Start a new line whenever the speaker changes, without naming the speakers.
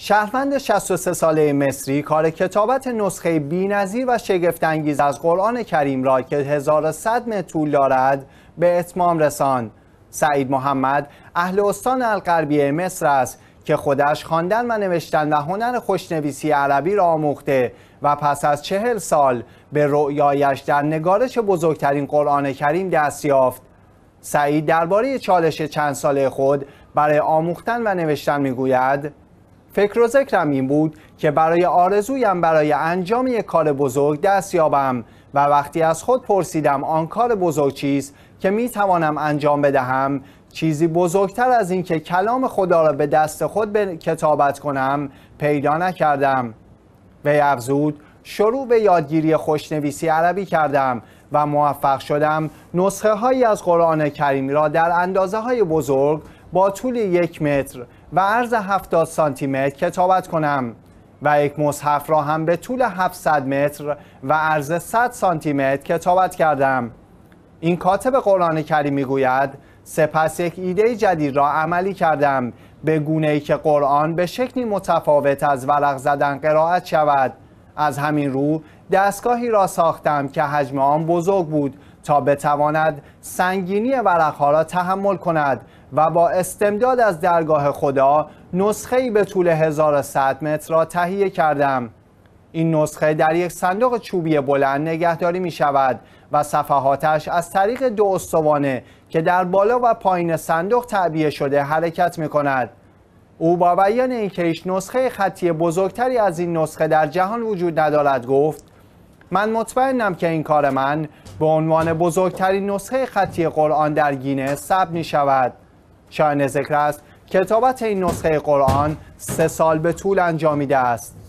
شهروند 63 ساله مصری کار کتابت نسخه بینظیر و شگفتانگیز از قرآن کریم را که 1100 متر طول دارد به اتمام رسان. سعید محمد اهل استان الغربی مصر است که خودش خواندن و نوشتن و هنر خوشنویسی عربی را آموخته و پس از چهل سال به رؤیایش در نگارش بزرگترین قرآن کریم دست یافت. سعید درباره چالش چند ساله خود برای آموختن و نوشتن میگوید فکر و ذکرم این بود که برای آرزویم برای انجام یک کار بزرگ دست یابم و وقتی از خود پرسیدم آن کار بزرگ چیست که می توانم انجام بدهم چیزی بزرگتر از این که کلام خدا را به دست خود به کتابت کنم پیدا نکردم وی افزود شروع به یادگیری خوشنویسی عربی کردم و موفق شدم نسخه هایی از قرآن کریم را در اندازه های بزرگ با طول یک متر و عرض 70 سانتی متر کتابت کنم و یک مصحف را هم به طول 700 متر و عرض 100 سانتی متر کتابت کردم این کاتب قرآن کریم میگوید سپس یک ایده جدید را عملی کردم به گونه ای که قرآن به شکلی متفاوت از ورق زدن قرائت شود از همین رو دستگاهی را ساختم که حجم آن بزرگ بود تا بتواند سنگینی ورقها را تحمل کند و با استمداد از درگاه خدا نسخه به طول 1100 متر را تهیه کردم این نسخه در یک صندوق چوبی بلند نگهداری می شود و صفحاتش از طریق دو استوانه که در بالا و پایین صندوق تعبیه شده حرکت می کند. او با بیان اینکه هیچ نسخه خطی بزرگتری از این نسخه در جهان وجود ندارد گفت من مطمئنم که این کار من به عنوان بزرگترین نسخه خطی قرآن در گینه ثبت می شود شاید ذکر است کتابت این نسخه قرآن سه سال به طول انجامیده است